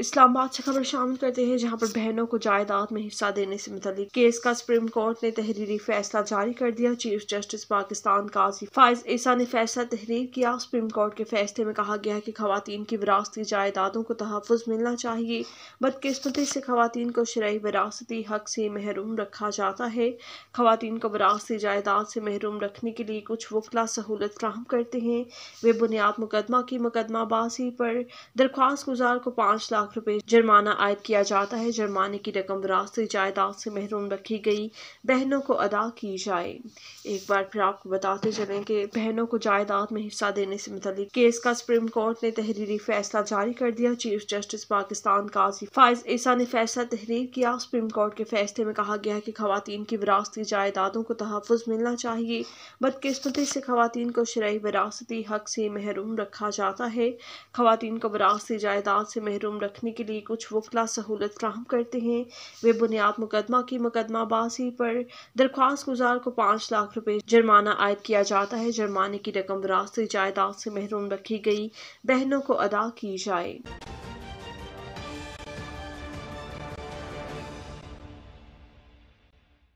इस्लामाबाद से खबर शामिल करते हैं जहां पर बहनों को जायदाद में हिस्सा देने से मतलब केस का सुप्रीम कोर्ट ने तहरीरी फैसला जारी कर दिया चीफ जस्टिस पाकिस्तान काजी फायज ईसा ने फैसला तहरीर किया सुप्रीम कोर्ट के फैसले में कहा गया है कि खातन की विरासती जायदादों को तहफ़ मिलना चाहिए बदकस्मती से खातन को शरा विरासती हक से महरूम रखा जाता है खातन को विरासती जायदाद से महरूम रखने के लिए कुछ वकला सहूलत फ्राहम करते हैं वे बुनियाद मुकदमा की मुकदमाबाजी पर दरख्वास्त गुजार को पाँच लाख लाख रुपए जुर्माना आयद किया जाता है जुर्माने की रकम विरासती जायदाद से महरूम रखी गई बहनों को अदा की जाए एक बार फिर आपको बताते चलें कि बहनों को जायदाद में हिस्सा देने से मुतलिक केस का सुप्रीम कोर्ट ने तहरीरी फैसला जारी कर दिया चीफ जस्टिस पाकिस्तान काजी फायज ऐसा ने फैसला तहरीर किया सुप्रीम कोर्ट के फैसले में कहा गया कि खातन की विरासती जायदादों को तहफ़ मिलना चाहिए बदकिस्मती से खातन को शरा विरासती हक से महरूम रखा जाता है खातन को विरासती जायदाद से महरूम रख रखने के लिए कुछ वकला सहूलत फ्राहम करते हैं वे बुनियाद मुकदमा की मुकदमा बासी पर दरख्वास्त गुजार को पाँच लाख रुपये जुर्माना आयद किया जाता है जुर्माने की रकम रास्ते जायदाद से महरूम रखी गई बहनों को अदा की जाए